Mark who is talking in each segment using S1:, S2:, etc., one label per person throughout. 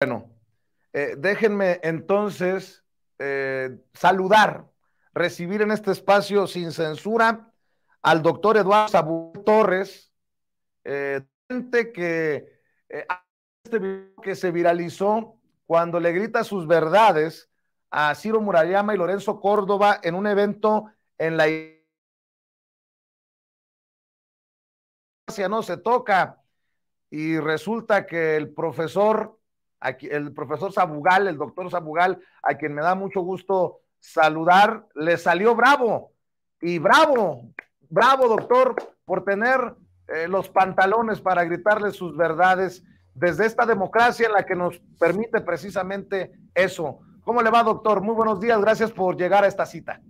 S1: Bueno, eh, déjenme entonces eh, saludar, recibir en este espacio sin censura al doctor Eduardo Sabu Torres, gente eh, que, este que se viralizó cuando le grita sus verdades a Ciro Murayama y Lorenzo Córdoba en un evento en la iglesia no se toca y resulta que el profesor el profesor Sabugal, el doctor Sabugal, a quien me da mucho gusto saludar, le salió bravo. Y bravo, bravo doctor, por tener eh, los pantalones para gritarle sus verdades desde esta democracia en la que nos permite precisamente eso. ¿Cómo le va, doctor? Muy buenos días, gracias por llegar a esta cita.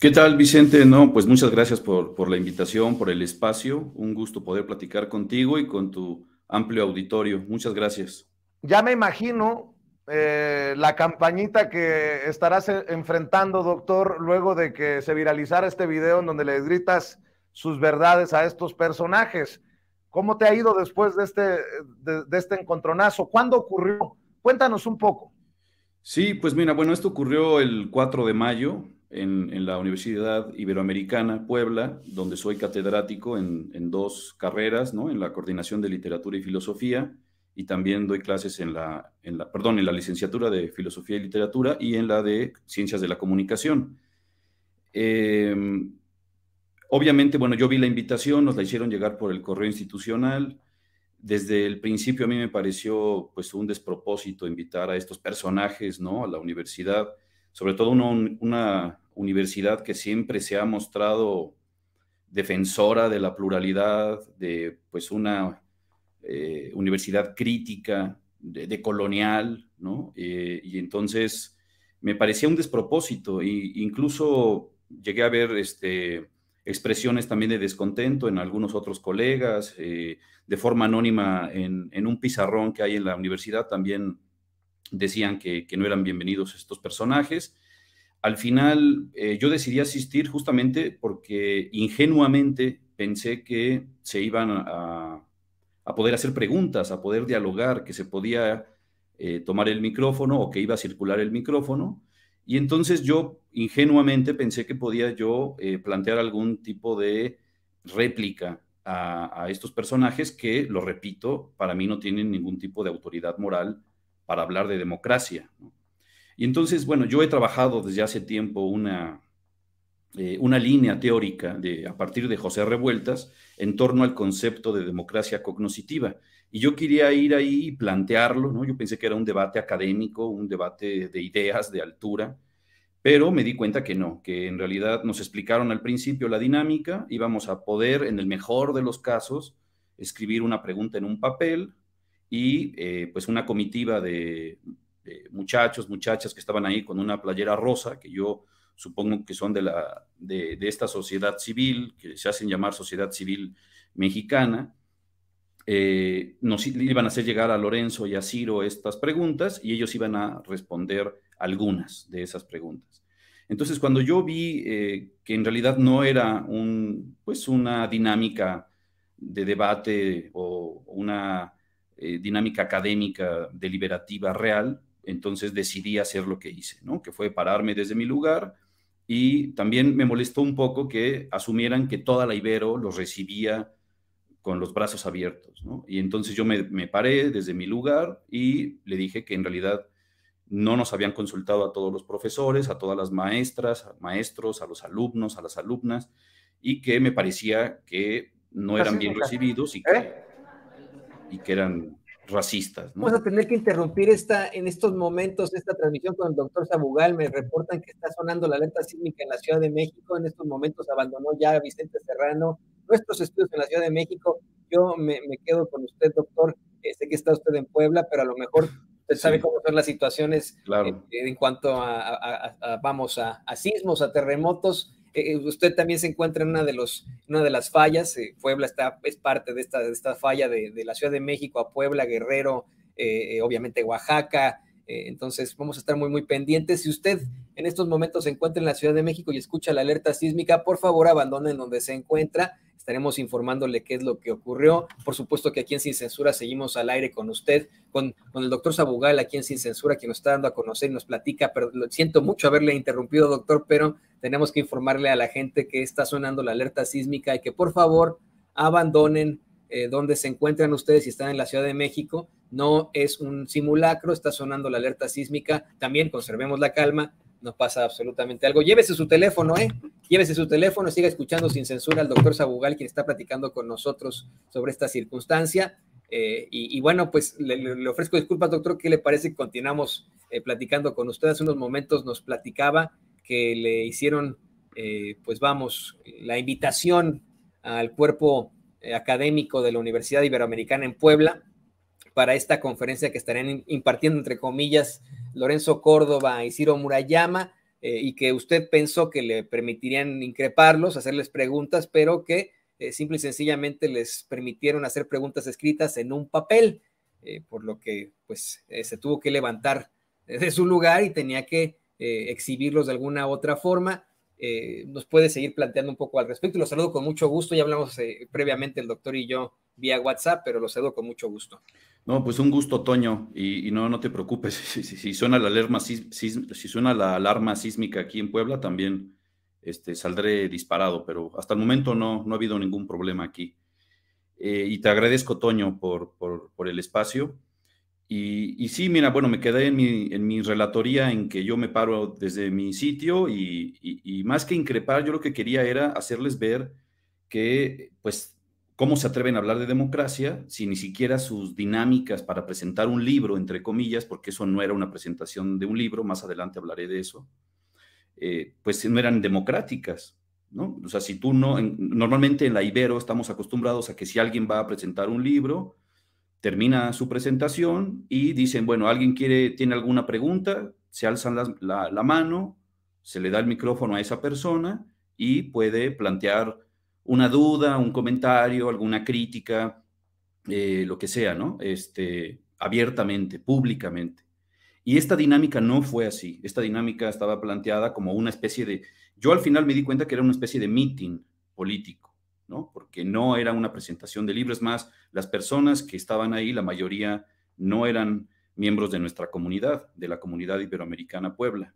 S2: ¿Qué tal, Vicente? No, pues muchas gracias por la invitación, por el espacio. Un gusto poder platicar contigo y con tu amplio auditorio. Muchas gracias
S1: ya me imagino eh, la campañita que estarás e-, enfrentando, doctor, luego de que se viralizara este video en donde le gritas sus verdades a estos personajes. ¿Cómo te ha ido después de este, de, este encontronazo? ¿Cuándo ocurrió? Cuéntanos un poco.
S2: Sí, pues mira, bueno, esto ocurrió el 4 de mayo en, la Universidad Iberoamericana Puebla, donde soy catedrático en, en, dos carreras, ¿no? En la coordinación de literatura y filosofía y también doy clases en la, en la, perdón, en la licenciatura de Filosofía y Literatura y en la de Ciencias de la Comunicación. Em, obviamente, bueno, yo vi la invitación, nos la hicieron llegar por el correo institucional. Desde el principio a mí me pareció pues un despropósito invitar a estos personajes, ¿no? A la universidad, sobre todo una, una universidad que siempre se ha mostrado defensora de la pluralidad, de pues una eh, universidad crítica, de, colonial, ¿no? Eh, y entonces me parecía un despropósito e incluso llegué a ver este, expresiones también de descontento en algunos otros colegas, eh, de forma anónima en, un pizarrón que hay en la universidad también decían que, no eran bienvenidos estos personajes. Al final yo decidí asistir justamente porque ingenuamente pensé que se iban a, a poder hacer preguntas, a poder dialogar, que se podía eh, tomar el micrófono o que iba a circular el micrófono. Y entonces yo ingenuamente pensé que podía yo eh, plantear algún tipo de réplica a, estos personajes que, lo repito, para mí no tienen ningún tipo de autoridad moral para hablar de democracia. Y entonces, bueno, yo he trabajado desde hace tiempo una, eh, una línea teórica de, a partir de José Revueltas en torno al concepto de democracia cognoscitiva. Y yo quería ir ahí y plantearlo, ¿no? Yo pensé que era un debate académico, un debate de ideas, de altura, pero me di cuenta que no, que en realidad nos explicaron al principio la dinámica, íbamos a poder, en el mejor de los casos, escribir una pregunta en un papel y eh, pues una comitiva de, de muchachos, muchachas que estaban ahí con una playera rosa, que yo supongo que son de, la, de, esta sociedad civil, que se hacen llamar sociedad civil mexicana, eh, nos iban a hacer llegar a Lorenzo y a Ciro estas preguntas y ellos iban a responder algunas de esas preguntas. Entonces, cuando yo vi eh, que en realidad no era un, pues una dinámica de debate o una eh, dinámica académica deliberativa real, entonces decidí hacer lo que hice, ¿no? que fue pararme desde mi lugar, y también me molestó un poco que asumieran que toda la Ibero los recibía con los brazos abiertos. Y entonces yo me, paré desde mi lugar y le dije que en realidad no nos habían consultado a todos los profesores, a todas las maestras, a maestros, a los alumnos, a las alumnas, y que me parecía que no eran bien recibidos y ¿Eh? que, y que eran racistas. Vamos
S3: a tener que interrumpir esta, en estos momentos esta transmisión con el doctor Sabugal. Me reportan que está sonando la alerta sísmica en la Ciudad de México. En estos momentos abandonó ya Vicente Serrano nuestros estudios en la Ciudad de México. Yo me, quedo con usted, doctor. Eh, sé que está usted en Puebla, pero a lo mejor sabe cómo son las situaciones eh, en cuanto a vamos, a, sismos, a terremotos. Eh, usted también se encuentra en una de, los, una de las fallas, eh, Puebla está, es parte de esta, esta falla de, la Ciudad de México a Puebla, Guerrero, eh, obviamente Oaxaca, entonces vamos a estar muy, muy pendientes. Si usted en estos momentos se encuentra en la Ciudad de México y escucha la alerta sísmica, por favor abandone en donde se encuentra estaremos informándole qué es lo que ocurrió. Por supuesto que aquí en Sin Censura seguimos al aire con usted, con, el doctor Sabugal, aquí en Sin Censura, quien nos está dando a conocer y nos platica, pero lo siento mucho haberle interrumpido, doctor, pero tenemos que informarle a la gente que está sonando la alerta sísmica y que por favor abandonen eh, donde se encuentran ustedes si están en la Ciudad de México. No es un simulacro, está sonando la alerta sísmica. También conservemos la calma no pasa absolutamente algo. Llévese su teléfono, ¿eh? Llévese su teléfono, siga escuchando sin censura al doctor Sabugal, quien está platicando con nosotros sobre esta circunstancia. Eh, y, bueno, pues le, ofrezco disculpas, doctor, ¿qué le parece que continuamos eh, platicando con usted? Hace unos momentos nos platicaba que le hicieron, eh, pues vamos, la invitación al cuerpo académico de la Universidad Iberoamericana en Puebla para esta conferencia que estarán impartiendo, entre comillas, Lorenzo Córdoba y Ciro Murayama, eh, y que usted pensó que le permitirían increparlos, hacerles preguntas, pero que eh, simple y sencillamente les permitieron hacer preguntas escritas en un papel, eh, por lo que pues se tuvo que levantar de su lugar y tenía que exhibirlos de alguna otra forma. nos puede seguir planteando un poco al respecto. Lo saludo con mucho gusto. Ya hablamos previamente el doctor y yo vía WhatsApp, pero lo cedo con mucho gusto.
S2: No, pues un gusto, Toño, y, no, no te preocupes, si, suena la alarma, suena la alarma sísmica aquí en Puebla, también este, saldré disparado, pero hasta el momento no, no ha habido ningún problema aquí. Eh, y te agradezco, Toño, por, el espacio. Y, sí, mira, bueno, me quedé en mi, en relatoría en que yo me paro desde mi sitio y, y más que increpar, yo lo que quería era hacerles ver que pues ¿Cómo se atreven a hablar de democracia si ni siquiera sus dinámicas para presentar un libro, entre comillas, porque eso no era una presentación de un libro, más adelante hablaré de eso, eh, pues no eran democráticas, ¿no? O sea, si tú no, normalmente en la Ibero estamos acostumbrados a que si alguien va a presentar un libro, termina su presentación y dicen, bueno, alguien quiere, tiene alguna pregunta, se alzan la, la mano, se le da el micrófono a esa persona y puede plantear una duda, un comentario, alguna crítica, eh, lo que sea, ¿no? Este, abiertamente, públicamente. Y esta dinámica no fue así. Esta dinámica estaba planteada como una especie de... Yo al final me di cuenta que era una especie de meeting político, ¿no? Porque no era una presentación de libros más. Las personas que estaban ahí, la mayoría no eran miembros de nuestra comunidad, de la comunidad iberoamericana Puebla.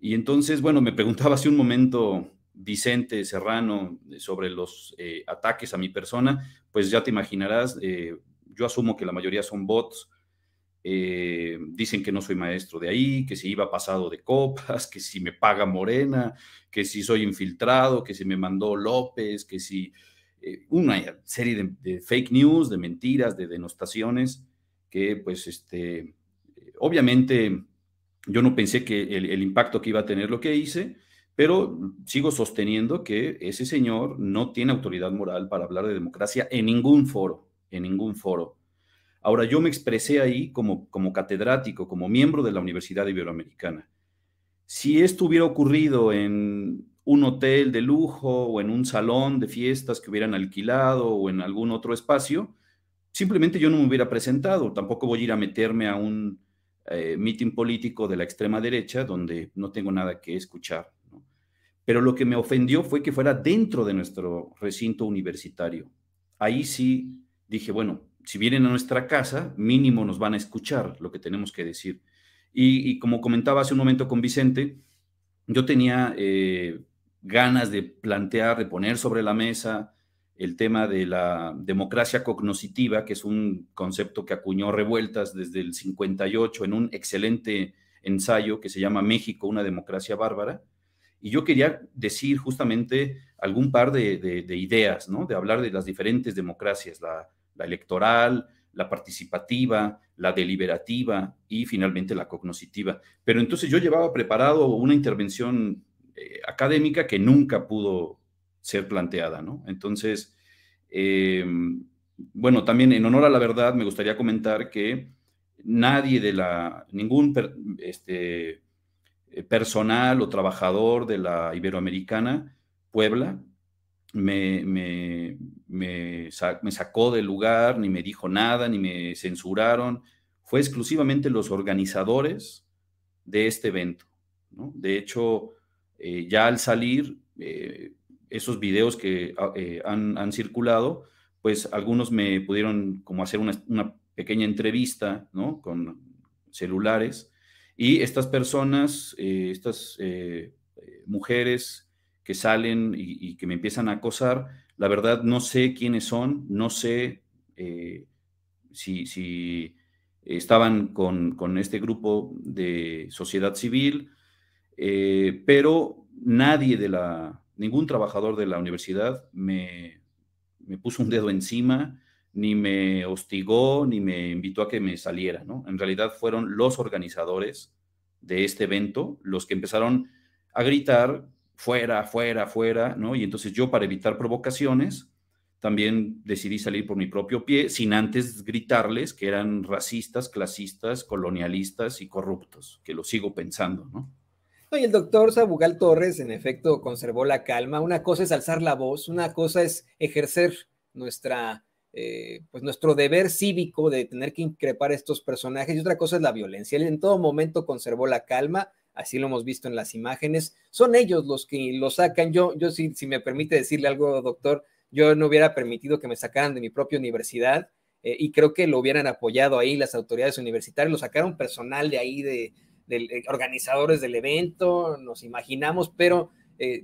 S2: Y entonces, bueno, me preguntaba hace un momento Vicente Serrano eh, sobre los eh, ataques a mi persona, pues ya te imaginarás, eh, yo asumo que la mayoría son bots, dicen que no soy maestro de ahí, que si iba pasado de copas, que si me paga Morena, que si soy infiltrado, que si me mandó López, que si una serie de, fake news, de mentiras, de denostaciones, que pues este, obviamente yo no pensé que el impacto que iba a tener lo que hice, pero sigo sosteniendo que ese señor no tiene autoridad moral para hablar de democracia en ningún foro, en ningún foro. Ahora, yo me expresé ahí como, catedrático, como miembro de la Universidad Iberoamericana. Si esto hubiera ocurrido en un hotel de lujo o en un salón de fiestas que hubieran alquilado o en algún otro espacio, simplemente yo no me hubiera presentado. Tampoco voy a ir a meterme a un eh, mitin político de la extrema derecha donde no tengo nada que escuchar. Pero lo que me ofendió fue que fuera dentro de nuestro recinto universitario. Ahí sí dije, bueno, si vienen a nuestra casa, mínimo nos van a escuchar lo que tenemos que decir. Y, como comentaba hace un momento con Vicente, yo tenía eh, ganas de plantear, de poner sobre la mesa el tema de la democracia cognoscitiva, que es un concepto que acuñó Revueltas desde el 58 en un excelente ensayo que se llama México, una democracia bárbara, y yo quería decir justamente algún par de, ideas, ¿no? De hablar de las diferentes democracias, la, electoral, la participativa, la deliberativa y finalmente la cognoscitiva. Pero entonces yo llevaba preparado una intervención eh, académica que nunca pudo ser planteada, ¿no? Entonces, em, bueno, también en honor a la verdad me gustaría comentar que nadie de la, ningún este, eh, personal o trabajador de la Iberoamericana, Puebla, me, sacó del lugar, ni me dijo nada, ni me censuraron. Fue exclusivamente los organizadores de este evento. De hecho, eh, ya al salir, eh, esos videos que ah, han, circulado, pues algunos me pudieron como hacer una, una pequeña entrevista ¿no? con celulares y estas personas, eh, estas eh, eh, mujeres que salen y, que me empiezan a acosar, la verdad no sé quiénes son, no sé si, estaban con, este grupo de sociedad civil, pero nadie de la, ningún trabajador de la universidad me, me puso un dedo encima, ni me hostigó, ni me invitó a que me saliera, ¿no? En realidad fueron los organizadores de este evento los que empezaron a gritar fuera, fuera, fuera, ¿no? Y entonces yo para evitar provocaciones también decidí salir por mi propio pie sin antes gritarles que eran racistas, clasistas, colonialistas y corruptos, que lo sigo pensando, ¿no?
S3: Y el doctor Sabugal Torres, en efecto, conservó la calma. Una cosa es alzar la voz, una cosa es ejercer nuestra eh, pues nuestro deber cívico de tener que increpar a estos personajes. Y otra cosa es la violencia. Él en todo momento conservó la calma, así lo hemos visto en las imágenes. Son ellos los que lo sacan. Yo, yo si, si me permite decirle algo, doctor, yo no hubiera permitido que me sacaran de mi propia universidad. Eh, y creo que lo hubieran apoyado ahí las autoridades universitarias, lo sacaron personal de ahí, de, eh, organizadores del evento, nos imaginamos, pero eh,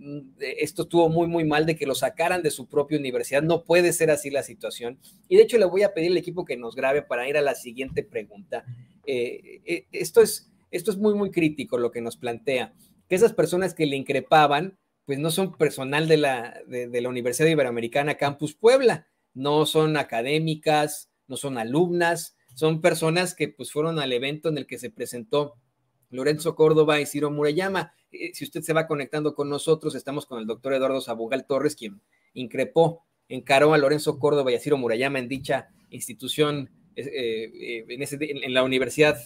S3: esto estuvo muy, muy mal de que lo sacaran de su propia universidad. No puede ser así la situación. Y de hecho le voy a pedir al equipo que nos grabe para ir a la siguiente pregunta. Eh, eh, esto, es, esto es muy, muy crítico lo que nos plantea, que esas personas que le increpaban, pues no son personal de la, de la Universidad Iberoamericana Campus Puebla, no son académicas, no son alumnas, son personas que pues fueron al evento en el que se presentó Lorenzo Córdoba y Ciro Murayama. Eh, si usted se va conectando con nosotros, estamos con el doctor Eduardo Sabugal Torres, quien increpó, encaró a Lorenzo Córdoba y a Ciro Murayama en dicha institución, eh, eh, en, la Universidad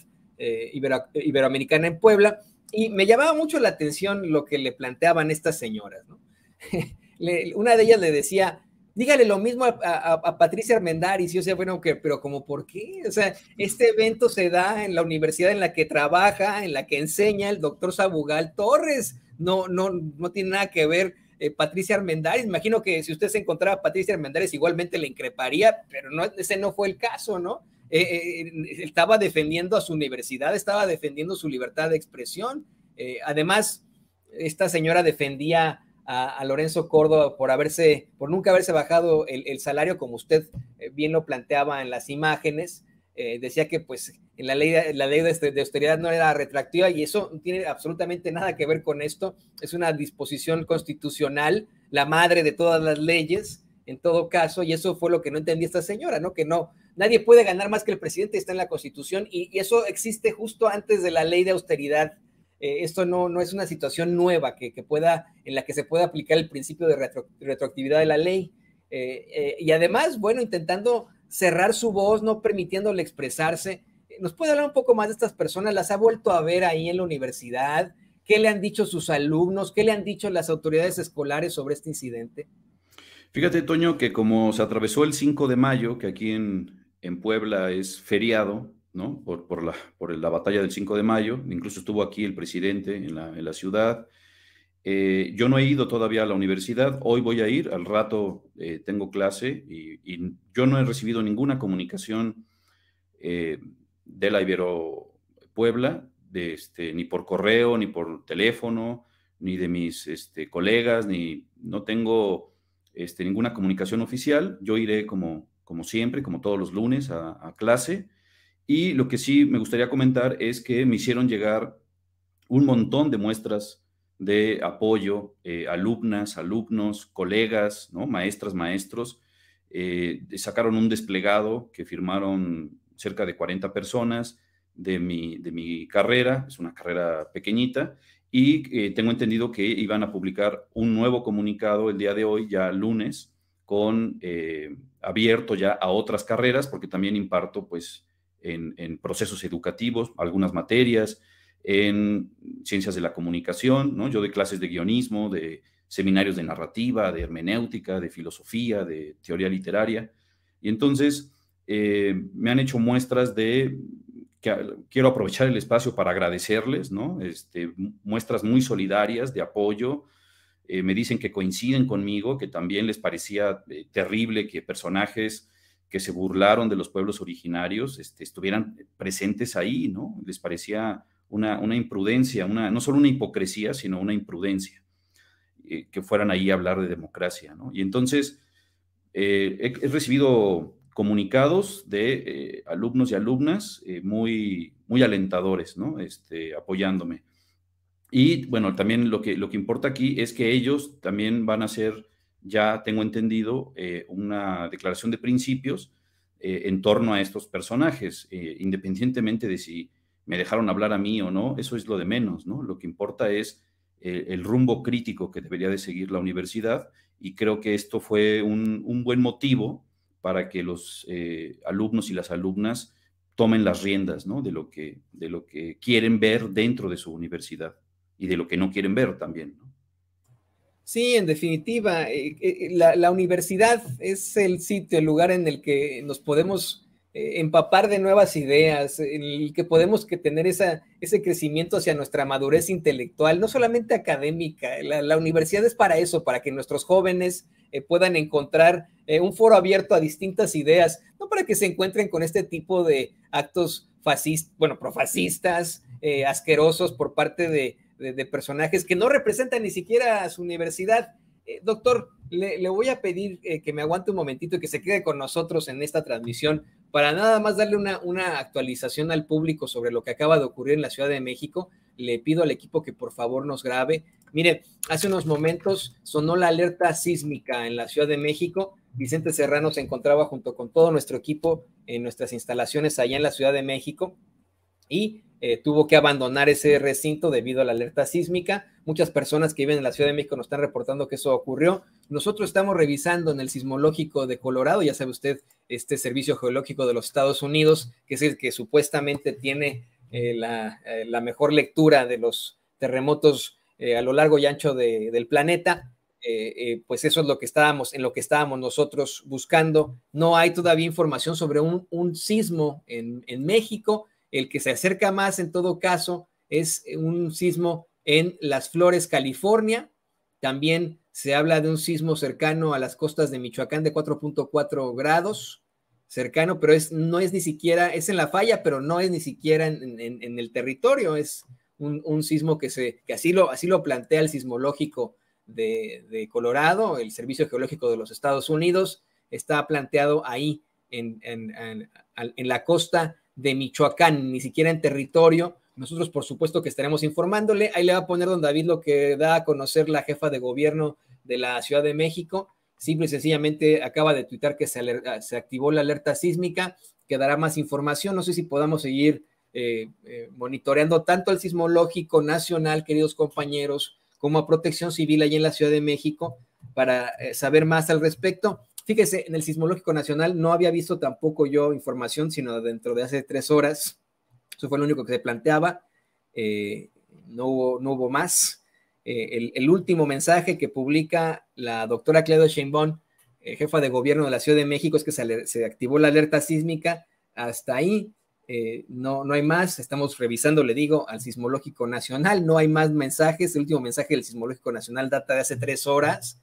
S3: Iberoamericana en Puebla. Y me llamaba mucho la atención lo que le planteaban estas señoras. ¿no? Una de ellas le decía, Dígale lo mismo a, Patricia Armendáriz, y sé, sea, bueno, que, pero como por qué? O sea, este evento se da en la universidad en la que trabaja, en la que enseña el doctor Sabugal Torres. No, no, no tiene nada que ver eh, Patricia Armendáriz. Imagino que si usted se encontraba a Patricia Armendáriz, igualmente le increparía, pero no, ese no fue el caso, ¿no? Eh, eh, estaba defendiendo a su universidad, estaba defendiendo su libertad de expresión. además, esta señora defendía a, Lorenzo Córdoba por haberse, por nunca haberse bajado el, salario, como usted eh, bien lo planteaba en las imágenes. Eh, decía que pues la ley, la ley de, austeridad no era retractiva y eso no tiene absolutamente nada que ver con esto. Es una disposición constitucional, la madre de todas las leyes, en todo caso, y eso fue lo que no entendía esta señora, ¿no? Que no, nadie puede ganar más que el presidente, está en la constitución y eso existe justo antes de la ley de austeridad eh, esto no, es una situación nueva que, pueda, en la que se pueda aplicar el principio de retroactividad de la ley. Eh, eh, y además, bueno, intentando cerrar su voz, no permitiéndole expresarse. ¿Nos puede hablar un poco más de estas personas? ¿Las ha vuelto a ver ahí en la universidad? ¿Qué le han dicho sus alumnos? ¿Qué le han dicho las autoridades escolares sobre este incidente?
S2: Fíjate, Toño, que como se atravesó el 5 de mayo, que aquí en Puebla es feriado, por, la, batalla del 5 de mayo, incluso estuvo aquí el presidente en la, ciudad. Eh, yo no he ido todavía a la universidad, hoy voy a ir, al rato eh, tengo clase y, yo no he recibido ninguna comunicación eh, de la Ibero Puebla, este, ni por correo, ni por teléfono, ni de mis este, colegas, ni no tengo este, ninguna comunicación oficial. Yo iré como, siempre, como todos los lunes, a clase y lo que sí me gustaría comentar es que me hicieron llegar un montón de muestras de apoyo, eh, alumnas, alumnos, colegas, ¿no? maestras, maestros. Eh, sacaron un desplegado que firmaron cerca de 40 personas de mi, de mi carrera, es una carrera pequeñita, y eh, tengo entendido que iban a publicar un nuevo comunicado el día de hoy, ya lunes, con abierto ya a otras carreras, porque también imparto pues en, procesos educativos, algunas materias, en ciencias de la comunicación, ¿no? Yo de clases de guionismo, de seminarios de narrativa, de hermenéutica, de filosofía, de teoría literaria. Y entonces eh, me han hecho muestras de, que, ah, quiero aprovechar el espacio para agradecerles, ¿no? Este, muestras muy solidarias de apoyo. Eh, me dicen que coinciden conmigo, que también les parecía eh, terrible que personajes que se burlaron de los pueblos originarios este, estuvieran presentes ahí, ¿no? Les parecía una, una imprudencia, una, no solo una hipocresía, sino una imprudencia, eh, que fueran ahí a hablar de democracia, ¿no? Y entonces eh, he, recibido comunicados de eh, alumnos y alumnas muy, muy alentadores, ¿no? Este, apoyándome. Y bueno, también lo que, lo que importa aquí es que ellos también van a ser ya tengo entendido eh, una declaración de principios eh, en torno a estos personajes, eh, independientemente de si me dejaron hablar a mí o no, eso es lo de menos, ¿no? Lo que importa es el rumbo crítico que debería de seguir la universidad y creo que esto fue un, buen motivo para que los alumnos y las alumnas tomen las riendas, ¿no? De lo, que, de lo que quieren ver dentro de su universidad y de lo que no quieren ver también, ¿no?
S3: Sí, en definitiva, eh, eh, la, universidad es el sitio, el lugar en el que nos podemos eh, empapar de nuevas ideas, en el que podemos que tener ese crecimiento hacia nuestra madurez intelectual, no solamente académica. La, la universidad es para eso, para que nuestros jóvenes puedan encontrar un foro abierto a distintas ideas, no para que se encuentren con este tipo de actos fascistas, bueno, profascistas, asquerosos por parte de de, personajes que no representan ni siquiera a su universidad. Eh, doctor, le, voy a pedir eh, que me aguante un momentito y que se quede con nosotros en esta transmisión para nada más darle una, una, actualización al público sobre lo que acaba de ocurrir en la Ciudad de México. Le pido al equipo que por favor nos grabe. Mire, hace unos momentos sonó la alerta sísmica en la Ciudad de México. Vicente Serrano se encontraba junto con todo nuestro equipo en nuestras instalaciones allá en la Ciudad de México y eh, tuvo que abandonar ese recinto debido a la alerta sísmica. Muchas personas que viven en la Ciudad de México nos están reportando que eso ocurrió. Nosotros estamos revisando en el sismológico de Colorado, ya sabe usted, este servicio geológico de los Estados Unidos, que es el que supuestamente tiene eh, eh, la, mejor lectura de los terremotos a lo largo y ancho del planeta. pues eso es lo que estábamos, en lo que estábamos nosotros buscando. No hay todavía información sobre un, sismo en México el que se acerca más en todo caso es un sismo en Las Flores, California. También se habla de un sismo cercano a las costas de Michoacán de 4.4 grados, cercano, pero es, no es ni siquiera, es en la falla, pero no es ni siquiera en, el territorio, es un, sismo que, se, que así, lo, así lo plantea el sismológico de, Colorado, el Servicio Geológico de los Estados Unidos, está planteado ahí en, en la costa de Michoacán, ni siquiera en territorio. Nosotros, por supuesto, que estaremos informándole. Ahí le va a poner don David lo que da a conocer la jefa de gobierno de la Ciudad de México. Simple y sencillamente acaba de tuitar que se, ah, activó la alerta sísmica, que dará más información. No sé si podamos seguir eh, eh, monitoreando tanto al sismológico nacional, queridos compañeros, como a protección civil allí en la Ciudad de México, para eh, saber más al respecto. Fíjese, en el Sismológico Nacional no había visto tampoco yo información, sino dentro de hace tres horas. Eso fue lo único que se planteaba. Eh, no, hubo, más. Eh, el, último mensaje que publica la doctora Cleo Sheinbaum, eh, jefa de gobierno de la Ciudad de México, es que se, activó la alerta sísmica. Hasta ahí no, no hay más. Estamos revisando, le digo, al Sismológico Nacional. No hay más mensajes. El último mensaje del Sismológico Nacional data de hace tres horas,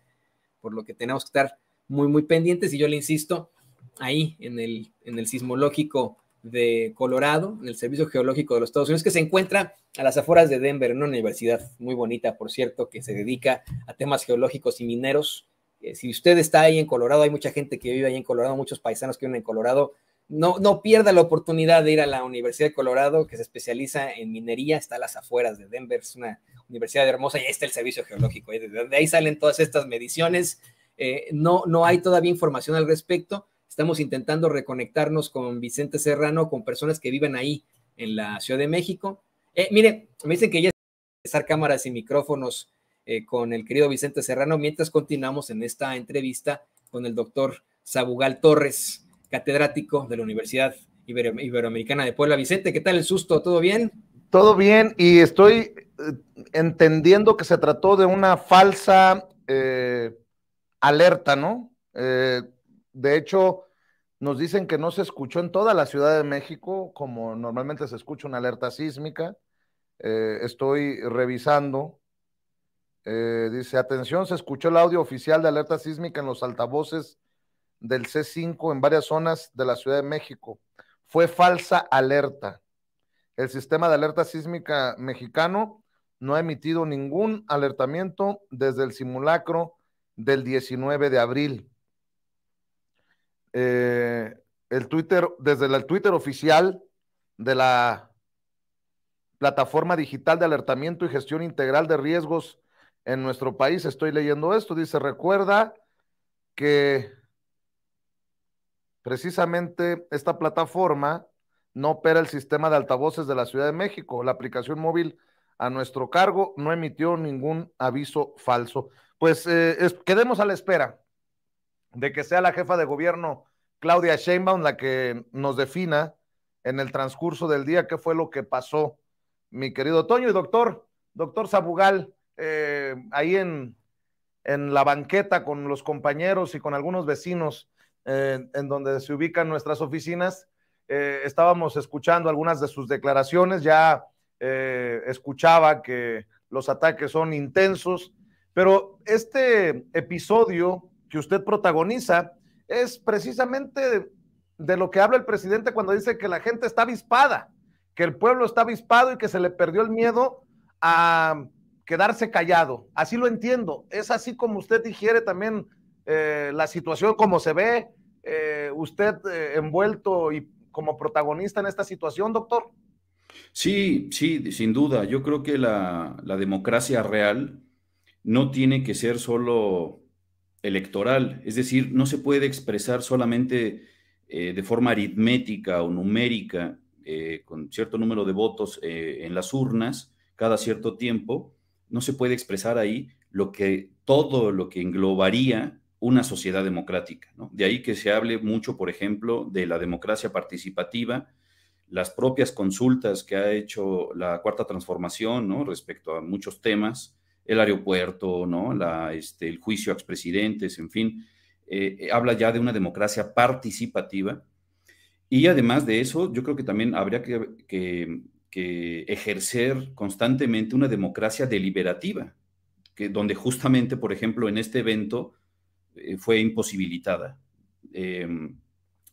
S3: por lo que tenemos que estar muy, muy pendientes. Y yo le insisto, ahí en el, en el sismológico de Colorado, en el Servicio Geológico de los Estados Unidos, que se encuentra a las afueras de Denver, en una universidad muy bonita, por cierto, que se dedica a temas geológicos y mineros. Eh, si usted está ahí en Colorado, hay mucha gente que vive ahí en Colorado, muchos paisanos que viven en Colorado, no, no pierda la oportunidad de ir a la Universidad de Colorado, que se especializa en minería, está a las afueras de Denver, es una universidad hermosa y ahí está el Servicio Geológico, de ahí salen todas estas mediciones eh, no, no hay todavía información al respecto. Estamos intentando reconectarnos con Vicente Serrano, con personas que viven ahí en la Ciudad de México. Eh, mire, me dicen que ya están cámaras y micrófonos eh, con el querido Vicente Serrano mientras continuamos en esta entrevista con el doctor Sabugal Torres,
S1: catedrático de la Universidad
S3: Iberoamericana de Puebla. Vicente, ¿qué tal
S1: el susto? ¿Todo bien? Todo bien y estoy entendiendo que se trató de una falsa alerta, ¿no? Eh, de hecho, nos dicen que no se escuchó en toda la Ciudad de México, como normalmente se escucha una alerta sísmica. Eh, estoy revisando. Eh, dice, atención, se escuchó el audio oficial de alerta sísmica en los altavoces del C5 en varias zonas de la Ciudad de México. Fue falsa alerta. El sistema de alerta sísmica mexicano no ha emitido ningún alertamiento desde el simulacro del 19 de abril. Eh, el Twitter, desde el Twitter oficial de la plataforma digital de alertamiento y gestión integral de riesgos en nuestro país, estoy leyendo esto, dice, recuerda que precisamente esta plataforma no opera el sistema de altavoces de la Ciudad de México. La aplicación móvil a nuestro cargo no emitió ningún aviso falso pues eh, quedemos a la espera de que sea la jefa de gobierno Claudia Sheinbaum la que nos defina en el transcurso del día qué fue lo que pasó, mi querido Toño y doctor, doctor Sabugal eh, ahí en, la banqueta con los compañeros y con algunos vecinos eh, en donde se ubican nuestras oficinas. estábamos escuchando algunas de sus declaraciones, ya escuchaba que los ataques son intensos, pero este episodio que usted protagoniza es precisamente de, lo que habla el presidente cuando dice que la gente está avispada, que el pueblo está avispado y que se le perdió el miedo a quedarse callado. Así lo entiendo. Es así como usted digiere también eh, la situación, como se ve eh, usted eh, envuelto y como protagonista en esta situación, doctor.
S2: Sí, sí, sin duda. Yo creo que la democracia real no tiene que ser solo electoral, es decir, no se puede expresar solamente eh, de forma aritmética o numérica, eh, con cierto número de votos eh, en las urnas cada cierto tiempo, no se puede expresar ahí lo que todo lo que englobaría una sociedad democrática. De ahí que se hable mucho, por ejemplo, de la democracia participativa, las propias consultas que ha hecho la Cuarta Transformación respecto a muchos temas, el aeropuerto, ¿no? La, este, el juicio a expresidentes, en fin, eh, eh, habla ya de una democracia participativa. Y además de eso, yo creo que también habría que, ejercer constantemente una democracia deliberativa, que, donde justamente, por ejemplo, en este evento eh, fue imposibilitada. Em,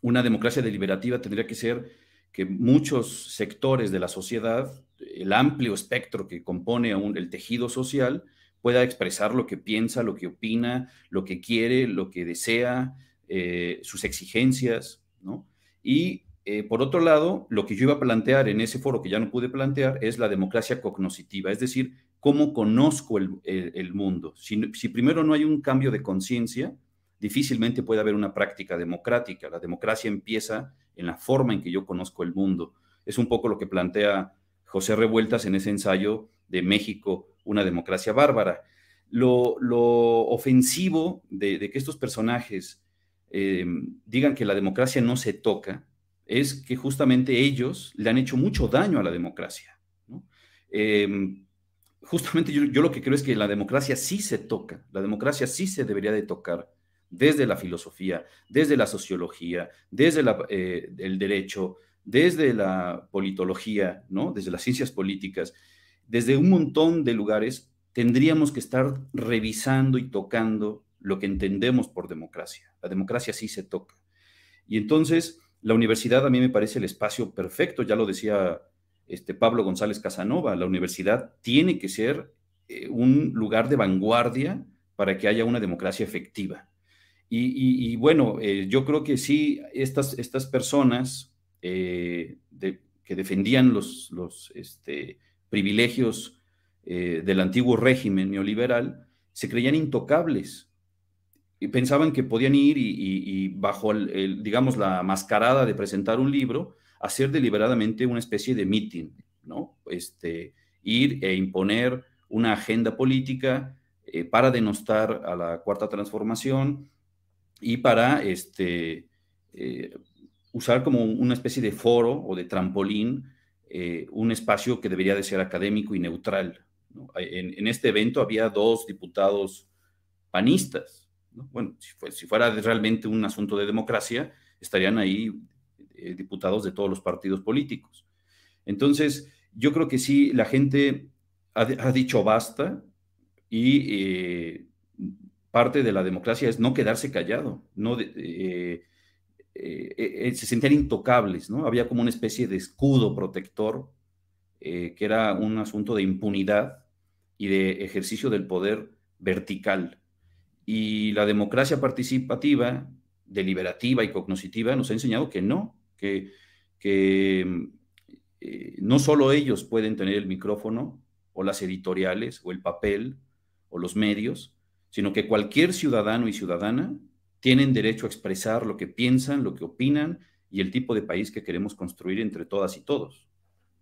S2: una democracia deliberativa tendría que ser que muchos sectores de la sociedad, el amplio espectro que compone aún el tejido social, pueda expresar lo que piensa, lo que opina, lo que quiere, lo que desea, eh, sus exigencias, ¿no? Y eh, por otro lado, lo que yo iba a plantear en ese foro que ya no pude plantear es la democracia cognoscitiva, es decir, cómo conozco el, mundo. si, primero no hay un cambio de conciencia, difícilmente puede haber una práctica democrática. La democracia empieza en la forma en que yo conozco el mundo. Es un poco lo que plantea José Revueltas en ese ensayo de México, una democracia bárbara. Lo, ofensivo de, que estos personajes eh, digan que la democracia no se toca es que justamente ellos le han hecho mucho daño a la democracia. Eh, justamente yo, yo, lo que creo es que la democracia sí se toca, la democracia sí se debería de tocar desde la filosofía, desde la sociología, desde eh, el derecho, desde la politología, ¿no? desde las ciencias políticas, desde un montón de lugares, tendríamos que estar revisando y tocando lo que entendemos por democracia. La democracia sí se toca. Y entonces, la universidad a mí me parece el espacio perfecto, ya lo decía este Pablo González Casanova, la universidad tiene que ser eh, un lugar de vanguardia para que haya una democracia efectiva. Y, bueno, eh, yo creo que sí, estas, estas personas eh, que defendían los, los este, privilegios eh, del antiguo régimen neoliberal se creían intocables y pensaban que podían ir y, bajo, digamos, la mascarada de presentar un libro, hacer deliberadamente una especie de meeting, ¿no? Este, ir e imponer una agenda política para denostar a la cuarta transformación, y para este, eh, usar como una especie de foro o de trampolín eh, un espacio que debería de ser académico y neutral. En, este evento había dos diputados panistas. Bueno, si, fuera realmente un asunto de democracia, estarían ahí eh, diputados de todos los partidos políticos. Entonces, yo creo que sí, la gente ha, ha dicho basta y parte de la democracia es no quedarse callado, no eh, eh, eh, se sentían intocables, ¿no? Había como una especie de escudo protector que era un asunto de impunidad y de ejercicio del poder vertical. Y la democracia participativa, deliberativa y cognoscitiva nos ha enseñado que no, que, que no solo ellos pueden tener el micrófono o las editoriales o el papel o los medios, sino que cualquier ciudadano y ciudadana tienen derecho a expresar lo que piensan, lo que opinan y el tipo de país que queremos construir entre todas y todos.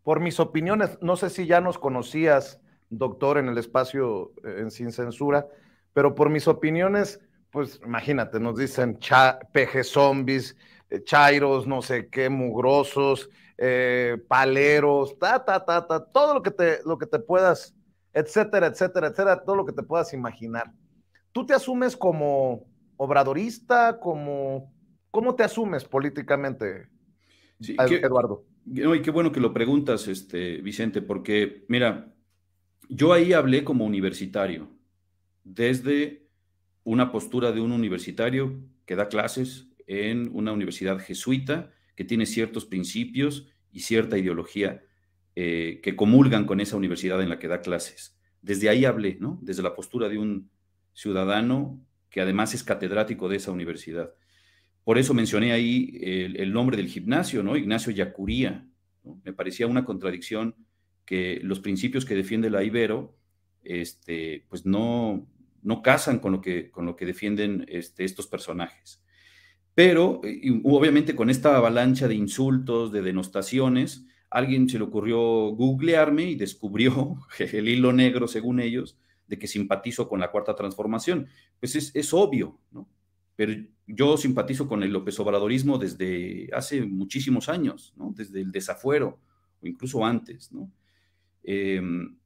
S2: Por mis opiniones, no sé si
S1: ya nos conocías, doctor, en el espacio eh, en Sin Censura, pero por mis opiniones, pues imagínate, nos dicen peje zombies, eh, chairos, no sé qué, mugrosos, eh, paleros, ta, ta, ta, ta, todo lo que te, lo que te puedas, etcétera, etcétera, etcétera, todo lo que te puedas imaginar. ¿Tú te asumes como obradorista? Como, ¿Cómo te asumes políticamente, sí,
S2: Eduardo? No, y qué bueno que lo preguntas, este, Vicente, porque mira, yo ahí hablé como universitario, desde una postura de un universitario que da clases en una universidad jesuita, que tiene ciertos principios y cierta ideología eh, que comulgan con esa universidad en la que da clases. Desde ahí hablé, ¿no? Desde la postura de un ciudadano que además es catedrático de esa universidad. Por eso mencioné ahí el, nombre del gimnasio, ¿no? Ignacio Yacuría. Me parecía una contradicción que los principios que defiende la Ibero, este, pues no, no casan con lo que, con lo que defienden este, estos personajes. Pero obviamente con esta avalancha de insultos, de denostaciones, alguien se le ocurrió googlearme y descubrió el hilo negro, según ellos, de que simpatizo con la cuarta transformación. Pues es, obvio, ¿no? Pero yo simpatizo con el López Obradorismo desde hace muchísimos años, ¿no? Desde el desafuero, o incluso antes, ¿no? Em,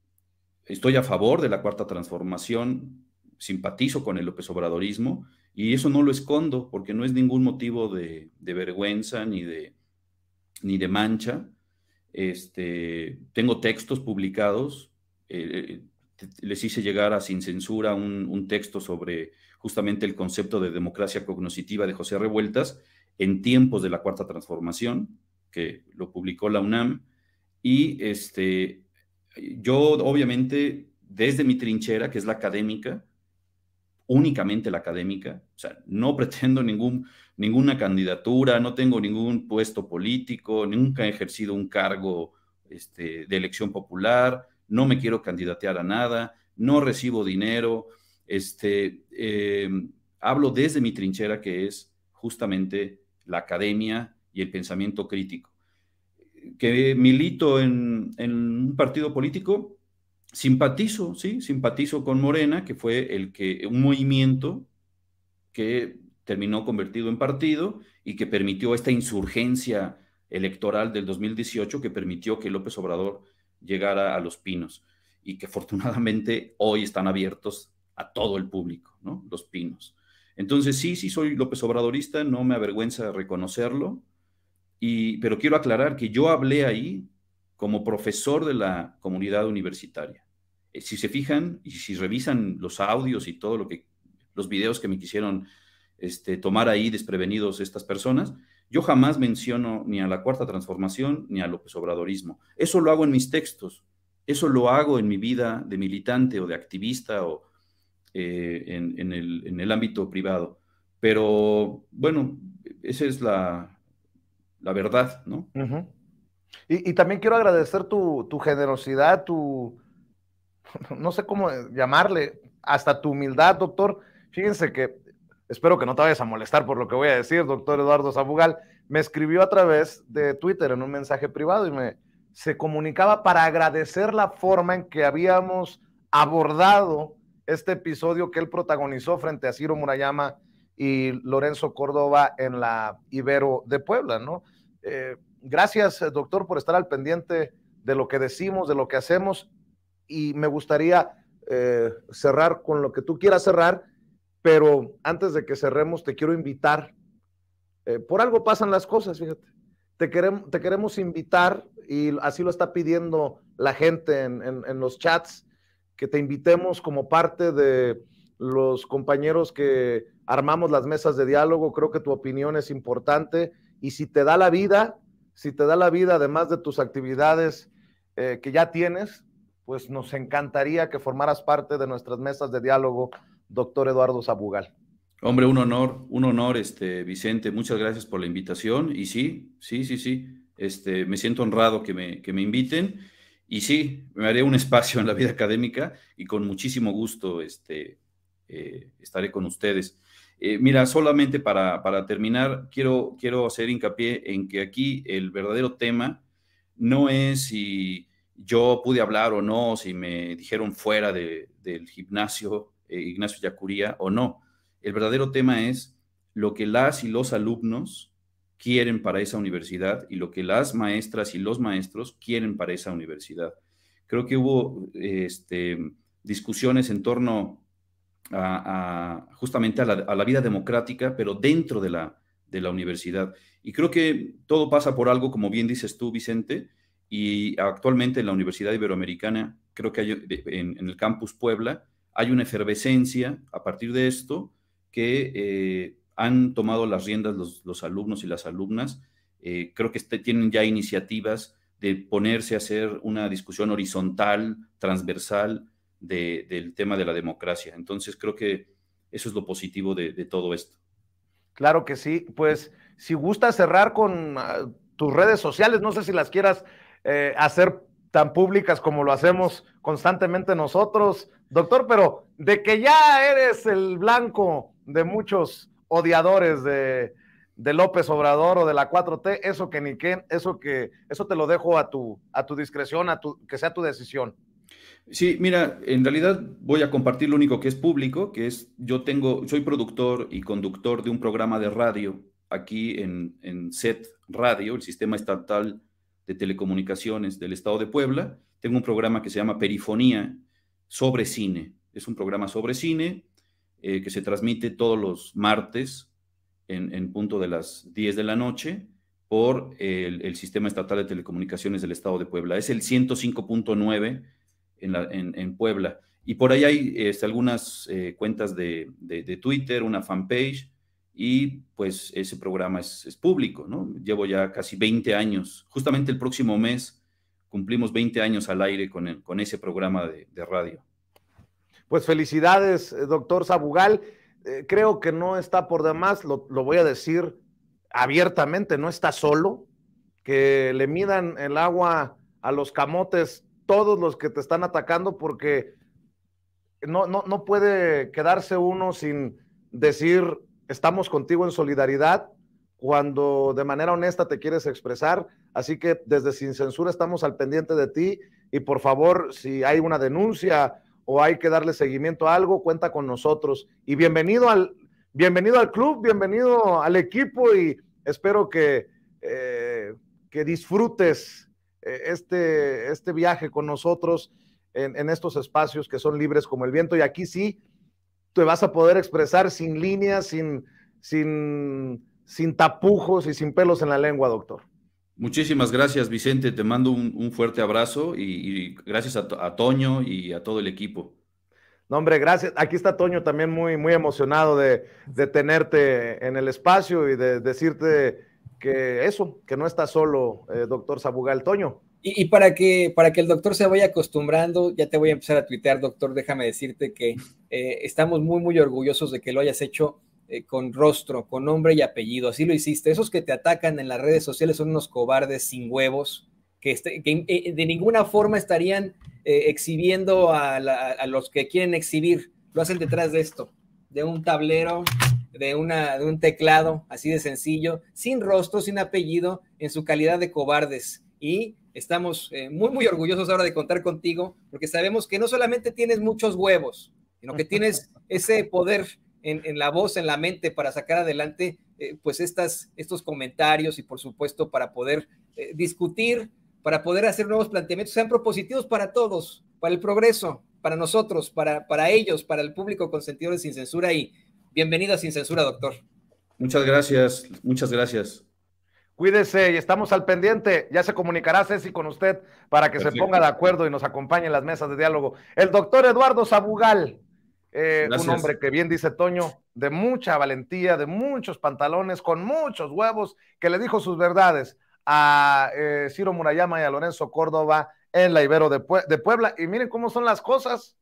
S2: estoy a favor de la cuarta transformación, simpatizo con el López Obradorismo, y eso no lo escondo, porque no es ningún motivo de, vergüenza ni de, ni de mancha. Este, tengo textos publicados eh, eh, les hice llegar a Sin Censura un, texto sobre justamente el concepto de democracia cognoscitiva de José Revueltas en tiempos de la Cuarta Transformación, que lo publicó la UNAM. Y este, yo, obviamente, desde mi trinchera, que es la académica, únicamente la académica, o sea, no pretendo ningún, ninguna candidatura, no tengo ningún puesto político, nunca he ejercido un cargo este, de elección popular, no me quiero candidatear a nada, no recibo dinero, este, eh, hablo desde mi trinchera que es justamente la academia y el pensamiento crítico. Que milito en, un partido político, simpatizo, sí, simpatizo con Morena, que fue el que, un movimiento que terminó convertido en partido y que permitió esta insurgencia electoral del 2018 que permitió que López Obrador llegar a, Los Pinos y que afortunadamente hoy están abiertos a todo el público, ¿no? Los Pinos. Entonces, sí, sí soy López Obradorista, no me avergüenza reconocerlo, y, pero quiero aclarar que yo hablé ahí como profesor de la comunidad universitaria. Eh, si se fijan y si revisan los audios y todo lo que, los videos que me quisieron este, tomar ahí desprevenidos estas personas, yo jamás menciono ni a la cuarta transformación ni a López Obradorismo. Eso lo hago en mis textos, eso lo hago en mi vida de militante o de activista o eh, en, el, ámbito privado. Pero bueno, esa es la, verdad, ¿no?
S1: y, también quiero agradecer tu, tu generosidad, tu, no sé cómo llamarle, hasta tu humildad, doctor. Fíjense que Espero que no te vayas a molestar por lo que voy a decir, doctor Eduardo Zabugal. Me escribió a través de Twitter en un mensaje privado y me se comunicaba para agradecer la forma en que habíamos abordado este episodio que él protagonizó frente a Ciro Murayama y Lorenzo Córdoba en la Ibero de Puebla, ¿no? Eh, gracias, doctor, por estar al pendiente de lo que decimos, de lo que hacemos, y me gustaría eh, cerrar con lo que tú quieras cerrar, pero antes de que cerremos, te quiero invitar. Eh, por algo pasan las cosas, fíjate. Te queremos, te queremos invitar, y así lo está pidiendo la gente en, los chats, que te invitemos como parte de los compañeros que armamos las mesas de diálogo. Creo que tu opinión es importante y si te da la vida, si te da la vida, además de tus actividades eh, que ya tienes, pues nos encantaría que formaras parte de nuestras mesas de diálogo doctor Eduardo
S2: Zabugal. Hombre, un honor, un honor, este, Vicente, muchas gracias por la invitación. Y sí, sí, sí, sí, este, me siento honrado que me, inviten. Y sí, me haré un espacio en la vida académica y con muchísimo gusto este, eh, estaré con ustedes. Eh, mira, solamente para, terminar, quiero, quiero hacer hincapié en que aquí el verdadero tema no es si yo pude hablar o no, si me dijeron fuera del gimnasio eh, Ignacio Yacuría o no. El verdadero tema es lo que las y los alumnos quieren para esa universidad y lo que las maestras y los maestros quieren para esa universidad. Creo que hubo este, discusiones en torno a, justamente a la, vida democrática, pero dentro de la, universidad. Y creo que todo pasa por algo, como bien dices tú, Vicente, y actualmente en la Universidad Iberoamericana, creo que hay, en el campus Puebla, hay una efervescencia a partir de esto que eh, han tomado las riendas los, alumnos y las alumnas. Eh, creo que este, tienen ya iniciativas de ponerse a hacer una discusión horizontal, transversal del tema de la democracia. Entonces creo que eso es lo positivo de, todo esto.
S1: Claro que sí. Pues si gusta cerrar con ah, tus redes sociales, no sé si las quieras eh, hacer tan públicas como lo hacemos constantemente nosotros, Doctor, pero de que ya eres el blanco de muchos odiadores de, de López Obrador o de la 4T, eso que ni qué, eso que, eso te lo dejo a tu, a tu discreción, a tu, que sea tu decisión.
S2: Sí, mira, en realidad voy a compartir lo único que es público, que es yo tengo, soy productor y conductor de un programa de radio aquí en, en SET Radio, el Sistema Estatal de Telecomunicaciones del Estado de Puebla. Tengo un programa que se llama Perifonía, sobre cine. Es un programa sobre cine eh, que se transmite todos los martes en, punto de las 10 de la noche por el, Sistema Estatal de Telecomunicaciones del Estado de Puebla. Es el 105.9 en, Puebla. Y por ahí hay este, algunas eh, cuentas de, Twitter, una fanpage, y pues ese programa es, público, ¿no? Llevo ya casi 20 años. Justamente el próximo mes cumplimos 20 años al aire con, con ese programa de, radio.
S1: Pues felicidades, eh, doctor Sabugal. Eh, creo que no está por demás, lo, voy a decir abiertamente, no está solo. Que le midan el agua a los camotes todos los que te están atacando porque no, no, no puede quedarse uno sin decir estamos contigo en solidaridad cuando de manera honesta te quieres expresar. Así que desde Sin Censura estamos al pendiente de ti y por favor, si hay una denuncia o hay que darle seguimiento a algo, cuenta con nosotros. Y bienvenido al, bienvenido al club, bienvenido al equipo y espero que, eh, que disfrutes eh, este, este viaje con nosotros en, en estos espacios que son libres como el viento. Y aquí sí, te vas a poder expresar sin líneas, sin... sin sin tapujos y sin pelos en la lengua,
S2: doctor. Muchísimas gracias, Vicente. Te mando un, fuerte abrazo y, gracias a, Toño y a todo el equipo.
S1: No, hombre, gracias. Aquí está Toño también muy, muy emocionado de, tenerte en el espacio y de decirte que eso, que no estás solo, eh, doctor Sabugal. Toño. Y, para, que, para que el doctor se vaya
S3: acostumbrando, ya te voy a empezar a tuitear, doctor, déjame decirte que eh, estamos muy, muy orgullosos de que lo hayas hecho eh, con rostro, con nombre y apellido. Así lo hiciste. Esos que te atacan en las redes sociales son unos cobardes sin huevos, que, este, eh, de ninguna forma estarían eh, exhibiendo a, los que quieren exhibir. Lo hacen detrás de esto, de un tablero, de, una, de un teclado, así de sencillo, sin rostro, sin apellido, en su calidad de cobardes. Y estamos muy, muy orgullosos ahora de contar contigo, porque sabemos que no solamente tienes muchos huevos, sino que tienes ese poder en, la voz, en la mente para sacar adelante eh, pues estas, estos comentarios y por supuesto para poder eh, discutir, para poder hacer nuevos planteamientos, sean propositivos para todos, para el progreso, para nosotros, para, para ellos, para el público consentido de sin censura y
S1: bienvenido a Sin Censura, doctor.
S2: Muchas gracias, muchas gracias.
S1: Cuídese y estamos al pendiente. Ya se comunicará Ceci con usted para que se ponga de acuerdo y nos acompañe en las mesas de diálogo. El doctor Eduardo Zabugal, eh, un hombre que bien dice Toño, de mucha valentía, de muchos pantalones, con muchos huevos, que le dijo sus verdades a eh, Ciro Murayama y a Lorenzo Córdoba en la Ibero de, Puebla. Y miren cómo son las cosas.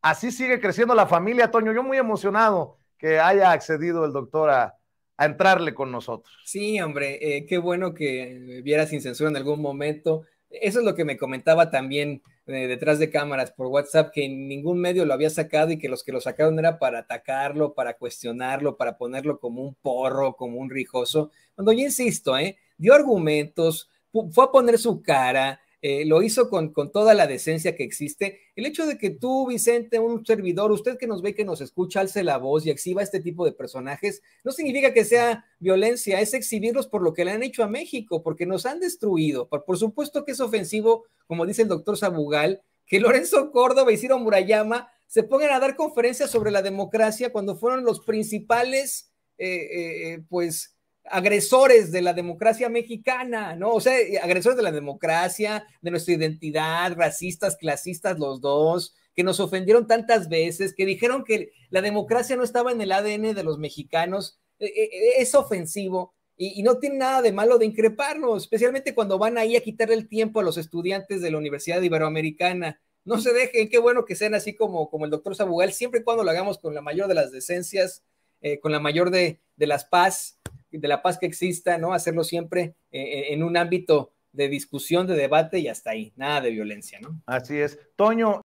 S1: Así sigue creciendo la familia, Toño. Yo muy emocionado que haya accedido el doctor a, entrarle con nosotros. Sí, hombre, eh, qué bueno
S3: que viera sin censura en algún momento eso es lo que me comentaba también eh, detrás de cámaras por WhatsApp, que ningún medio lo había sacado y que los que lo sacaron era para atacarlo, para cuestionarlo, para ponerlo como un porro, como un rijoso. Cuando yo insisto, eh, dio argumentos, fue a poner su cara, eh, lo hizo con, toda la decencia que existe. El hecho de que tú, Vicente, un servidor, usted que nos ve, que nos escucha, alce la voz y exhiba este tipo de personajes, no significa que sea violencia, es exhibirlos por lo que le han hecho a México, porque nos han destruido. Por, supuesto que es ofensivo, como dice el doctor Sabugal, que Lorenzo Córdoba y Ciro Murayama se pongan a dar conferencias sobre la democracia cuando fueron los principales, eh, eh, pues, agresores de la democracia mexicana, ¿no? O sea, eh, agresores de la democracia, de nuestra identidad, racistas, clasistas los dos, que nos ofendieron tantas veces, que dijeron que la democracia no estaba en el ADN de los mexicanos. E, e, e, es ofensivo y, no tiene nada de malo de increparnos especialmente cuando van ahí a quitarle el tiempo a los estudiantes de la Universidad Iberoamericana. No se dejen, qué bueno que sean así como, como el doctor Sabugal, siempre y cuando lo hagamos con la mayor de las decencias, eh, con la mayor de, de las paz de la paz que exista, ¿no? Hacerlo siempre eh, eh, en un ámbito de discusión, de debate y hasta ahí, nada de violencia, ¿no? Así es. Toño,